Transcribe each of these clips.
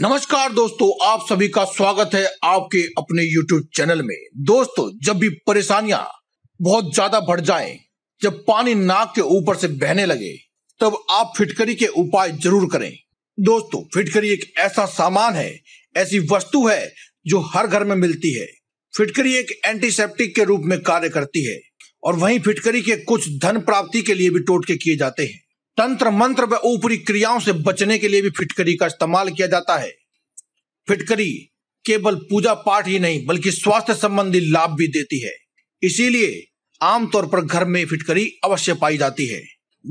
नमस्कार दोस्तों आप सभी का स्वागत है आपके अपने YouTube चैनल में दोस्तों जब भी परेशानियां बहुत ज्यादा बढ़ जाए जब पानी नाक के ऊपर से बहने लगे तब आप फिटकरी के उपाय जरूर करें दोस्तों फिटकरी एक ऐसा सामान है ऐसी वस्तु है जो हर घर में मिलती है फिटकरी एक एंटीसेप्टिक के रूप में कार्य करती है और वहीं फिटकरी के कुछ धन प्राप्ति के लिए भी टोटके किए जाते हैं तंत्र मंत्र व ऊपरी क्रियाओं से बचने के लिए भी फिटकरी का इस्तेमाल किया जाता है फिटकरी केवल पूजा पाठ ही नहीं बल्कि स्वास्थ्य संबंधी लाभ भी देती है इसीलिए आमतौर पर घर में फिटकरी अवश्य पाई जाती है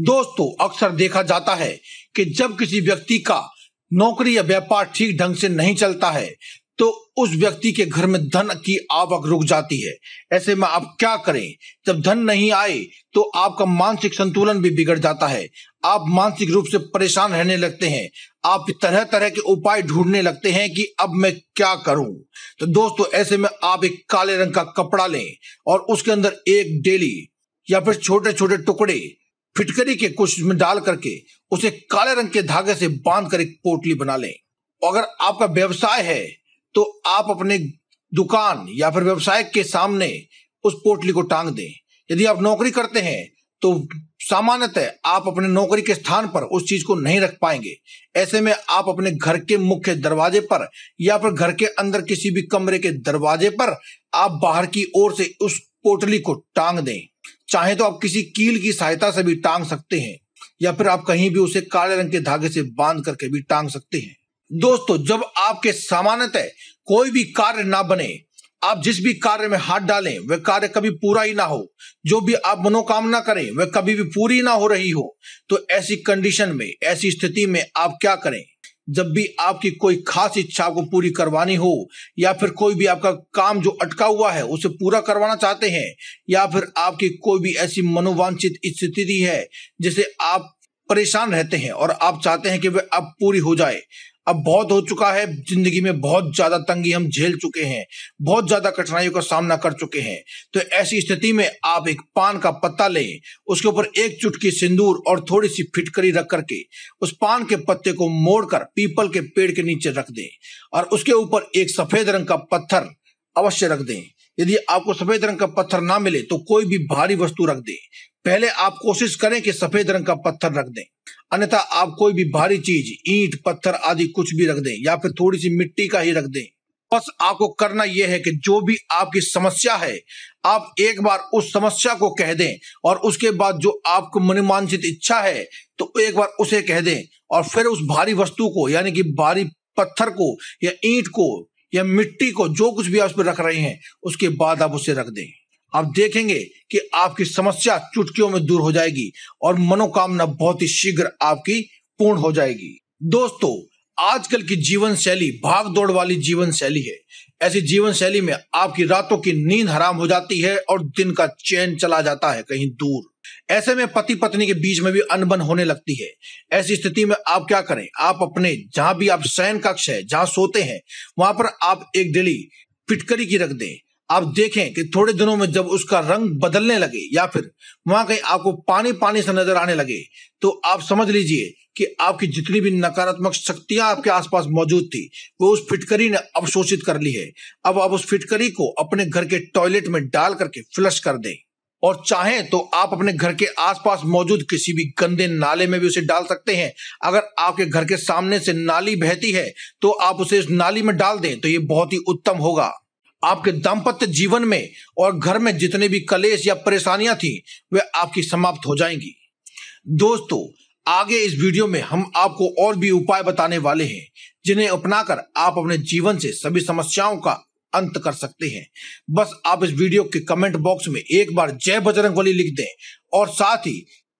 दोस्तों अक्सर देखा जाता है कि जब किसी व्यक्ति का नौकरी या व्यापार ठीक ढंग से नहीं चलता है तो उस व्यक्ति के घर में धन की आवक रुक जाती है ऐसे में आप क्या करें जब धन नहीं आए तो आपका मानसिक संतुलन भी बिगड़ जाता है आप मानसिक रूप से परेशान रहने लगते हैं आप तरह तरह के उपाय ढूंढने लगते हैं कि अब मैं क्या करूं तो दोस्तों ऐसे में आप एक काले रंग का कपड़ा लें और उसके अंदर एक डेली या फिर छोटे छोटे टुकड़े फिटकरी के कुछ में डाल करके उसे काले रंग के धागे से बांध कर एक पोटली बना लें अगर आपका व्यवसाय है तो आप अपने दुकान या फिर व्यवसाय के सामने उस पोटली को टांग दें यदि आप नौकरी करते हैं तो सामान्यतः आप अपने नौकरी के स्थान पर उस चीज को नहीं रख पाएंगे ऐसे में आप अपने घर के मुख्य दरवाजे पर या फिर घर के अंदर किसी भी कमरे के दरवाजे पर आप बाहर की ओर से उस पोटली को टांग दें चाहे तो आप किसी कील की सहायता से भी टांग सकते हैं या फिर आप कहीं भी उसे काले रंग के धागे से बांध करके भी टांग सकते हैं दोस्तों जब आपके सामान्यतः कोई भी कार्य ना बने आप जिस भी कार्य में हाथ डालें वह कार्य कभी पूरा ही ना हो जो भी आप मनोकामना करें वह कभी भी पूरी ना हो रही हो तो ऐसी कंडीशन में ऐसी स्थिति में आप क्या करें जब भी आपकी कोई खास इच्छा को पूरी करवानी हो या फिर कोई भी आपका काम जो अटका हुआ है उसे पूरा करवाना चाहते हैं या फिर आपकी कोई भी ऐसी मनोवांछित स्थिति है जिसे आप परेशान रहते हैं और आप चाहते हैं कि वह अब पूरी हो जाए अब बहुत हो चुका है जिंदगी में बहुत ज्यादा तंगी हम झेल चुके हैं बहुत ज्यादा कठिनाइयों का सामना कर चुके हैं तो ऐसी स्थिति में आप एक पान का पत्ता लें उसके ऊपर एक चुटकी सिंदूर और थोड़ी सी फिटकरी रख करके उस पान के पत्ते को मोड़कर पीपल के पेड़ के नीचे रख दें और उसके ऊपर एक सफेद रंग का पत्थर अवश्य रख दें यदि आपको सफेद रंग का पत्थर ना मिले तो कोई भी भारी वस्तु रख दें पहले आप कोशिश करें कि सफेद रंग का पत्थर रख दें अन्यथा आप कोई भी भारी चीज ईंट पत्थर आदि कुछ भी रख दें या फिर थोड़ी सी मिट्टी का ही रख दें बस आपको करना यह है कि जो भी आपकी समस्या है आप एक बार उस समस्या को कह दें और उसके बाद जो आपको मनमांचित इच्छा है तो एक बार उसे कह दें और फिर उस भारी वस्तु को यानी कि भारी पत्थर को या ईंट को या मिट्टी को जो कुछ भी आप उस पर रख रहे हैं उसके बाद आप उसे रख दें आप देखेंगे कि आपकी समस्या चुटकियों में दूर हो जाएगी और मनोकामना बहुत ही शीघ्र आपकी पूर्ण हो जाएगी दोस्तों आजकल की जीवन शैली भाग दौड़ वाली जीवन शैली है ऐसी जीवन शैली में आपकी रातों की नींद हराम हो जाती है और दिन का चैन चला जाता है कहीं दूर ऐसे में पति पत्नी के बीच में भी अनबन होने लगती है ऐसी स्थिति में आप क्या करें आप अपने जहां भी आप शयन कक्ष है जहां सोते हैं वहां पर आप एक डेली पिटकरी की रख दें आप देखें कि थोड़े दिनों में जब उसका रंग बदलने लगे या फिर वहां कहीं आपको पानी पानी से नजर आने लगे तो आप समझ लीजिए कि आपकी जितनी भी नकारात्मक शक्तियां आपके आसपास मौजूद थी वो उस फिटकरी ने अवशोषित कर ली है अब आप उस फिटकरी को अपने घर के टॉयलेट में डाल करके फ्लश कर दें और चाहें तो आप अपने घर के आसपास मौजूद किसी भी गंदे नाले में भी उसे डाल सकते हैं अगर आपके घर के सामने से नाली बहती है तो आप उसे उस नाली में डाल दें तो ये बहुत ही उत्तम होगा आपके दाम्पत्य जीवन में और घर में जितने भी कलेश या परेशानियां थी वे आपकी समाप्त हो जाएंगी दोस्तों आगे इस वीडियो में हम आपको और भी उपाय बताने वाले हैं जिन्हें अपनाकर आप अपने जीवन से सभी समस्याओं का अंत कर सकते हैं बस आप इस वीडियो के कमेंट बॉक्स में एक बार जय बजरंगबली लिख दें और साथ ही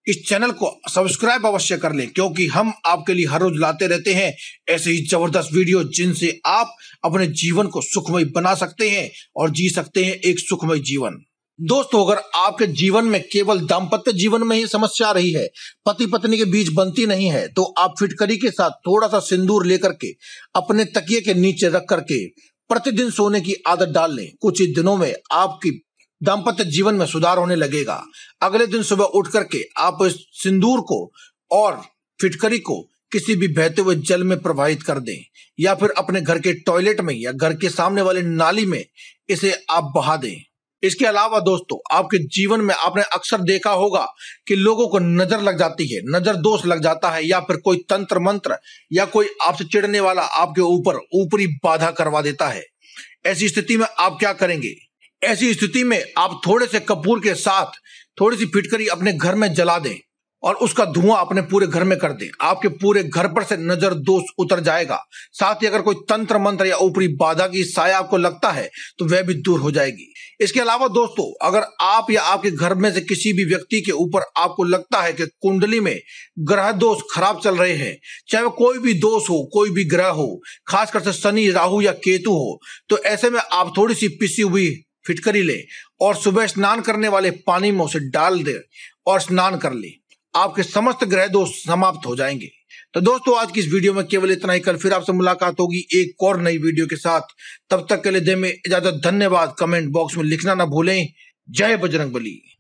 इस चैनल को सब्सक्राइब अवश्य कर लें क्योंकि हम आपके लिए हर रोज लाते रहते हैं ऐसे ही जबरदस्त वीडियो जिनसे आप अपने जीवन को सुखमय बना सकते हैं और जी सकते हैं एक सुखमय जीवन दोस्तों अगर आपके जीवन में केवल दाम्पत्य जीवन में ही समस्या आ रही है पति पत्नी के बीच बनती नहीं है तो आप फिटकरी के साथ थोड़ा सा सिंदूर लेकर के अपने तकिए के नीचे रख करके प्रतिदिन सोने की आदत डाल लें कुछ ही दिनों में आपकी दाम्पत्य जीवन में सुधार होने लगेगा अगले दिन सुबह उठ करके आप इस सिंदूर को और फिटकरी को किसी भी बहते हुए जल में प्रवाहित कर दें या फिर अपने घर के टॉयलेट में या घर के सामने वाले नाली में इसे आप बहा दें इसके अलावा दोस्तों आपके जीवन में आपने अक्सर देखा होगा कि लोगों को नजर लग जाती है नजर दोष लग जाता है या फिर कोई तंत्र मंत्र या कोई आपसे चिढ़ने वाला आपके ऊपर ऊपरी बाधा करवा देता है ऐसी स्थिति में आप क्या करेंगे ऐसी स्थिति में आप थोड़े से कपूर के साथ थोड़ी सी फिटकरी अपने घर में जला दें और उसका धुआं अपने पूरे घर में कर दें आपके पूरे घर पर से नजर दोष उतर जाएगा साथ ही अगर कोई तंत्र मंत्र या ऊपरी बाधा की साया आपको लगता है तो वह भी दूर हो जाएगी इसके अलावा दोस्तों अगर आप या आपके घर में से किसी भी व्यक्ति के ऊपर आपको लगता है कि कुंडली में ग्रह दोष खराब चल रहे हैं चाहे वो कोई भी दोष हो कोई भी ग्रह हो खासकर से शनि राहु या केतु हो तो ऐसे में आप थोड़ी सी पिसी हुई फिटकरी ले और सुबह स्नान करने वाले पानी में उसे डाल दे और स्नान कर ले आपके समस्त ग्रह दोष समाप्त हो जाएंगे तो दोस्तों आज की इस वीडियो में केवल इतना ही कल फिर आपसे मुलाकात होगी एक और नई वीडियो के साथ तब तक के लिए दे में इजाजत धन्यवाद कमेंट बॉक्स में लिखना ना भूलें जय बजरंग बली